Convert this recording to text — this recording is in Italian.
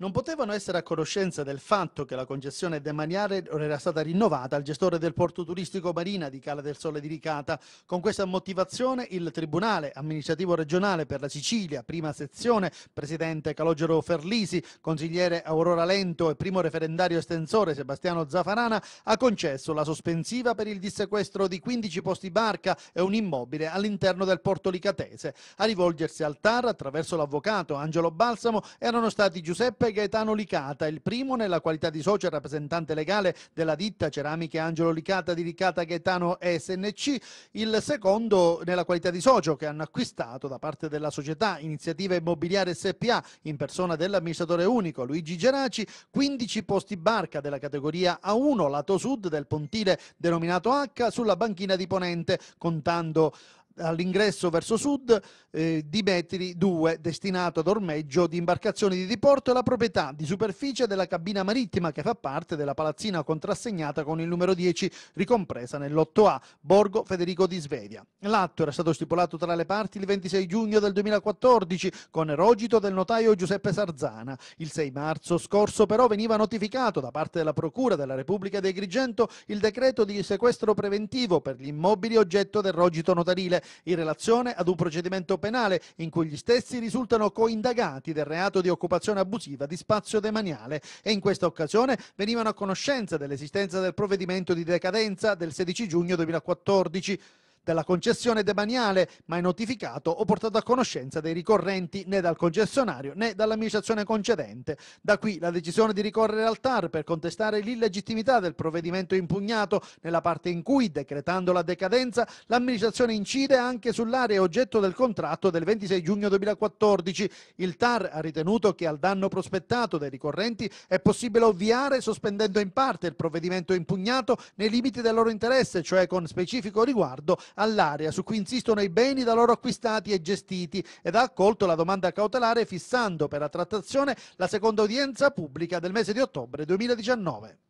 non potevano essere a conoscenza del fatto che la concessione demaniale era stata rinnovata al gestore del porto turistico Marina di Cala del Sole di Ricata. Con questa motivazione il Tribunale amministrativo regionale per la Sicilia, prima sezione, presidente Calogero Ferlisi, consigliere Aurora Lento e primo referendario estensore Sebastiano Zafarana, ha concesso la sospensiva per il dissequestro di 15 posti barca e un immobile all'interno del porto licatese. A rivolgersi al TAR attraverso l'avvocato Angelo Balsamo erano stati Giuseppe Gaetano Licata, il primo nella qualità di socio e rappresentante legale della ditta Ceramiche Angelo Licata di Licata Gaetano SNC, il secondo nella qualità di socio che hanno acquistato da parte della società Iniziativa Immobiliare SPA in persona dell'amministratore unico Luigi Geraci, 15 posti barca della categoria A1 lato sud del pontile denominato H sulla banchina di Ponente, contando all'ingresso verso sud eh, di metri 2 destinato ad ormeggio di imbarcazioni di diporto e la proprietà di superficie della cabina marittima che fa parte della palazzina contrassegnata con il numero 10 ricompresa nell'8A Borgo Federico di Svevia. L'atto era stato stipulato tra le parti il 26 giugno del 2014 con erogito del notaio Giuseppe Sarzana. Il 6 marzo scorso però veniva notificato da parte della Procura della Repubblica di Agrigento il decreto di sequestro preventivo per gli immobili oggetto del rogito notarile in relazione ad un procedimento penale in cui gli stessi risultano coindagati del reato di occupazione abusiva di spazio demaniale e in questa occasione venivano a conoscenza dell'esistenza del provvedimento di decadenza del 16 giugno 2014 della concessione demaniale mai notificato o portato a conoscenza dei ricorrenti né dal concessionario né dall'amministrazione concedente. Da qui la decisione di ricorrere al TAR per contestare l'illegittimità del provvedimento impugnato nella parte in cui, decretando la decadenza, l'amministrazione incide anche sull'area oggetto del contratto del 26 giugno 2014. Il TAR ha ritenuto che al danno prospettato dai ricorrenti è possibile ovviare sospendendo in parte il provvedimento impugnato nei limiti del loro interesse, cioè con specifico riguardo all'area, su cui insistono i beni da loro acquistati e gestiti, ed ha accolto la domanda cautelare fissando per la trattazione la seconda udienza pubblica del mese di ottobre 2019.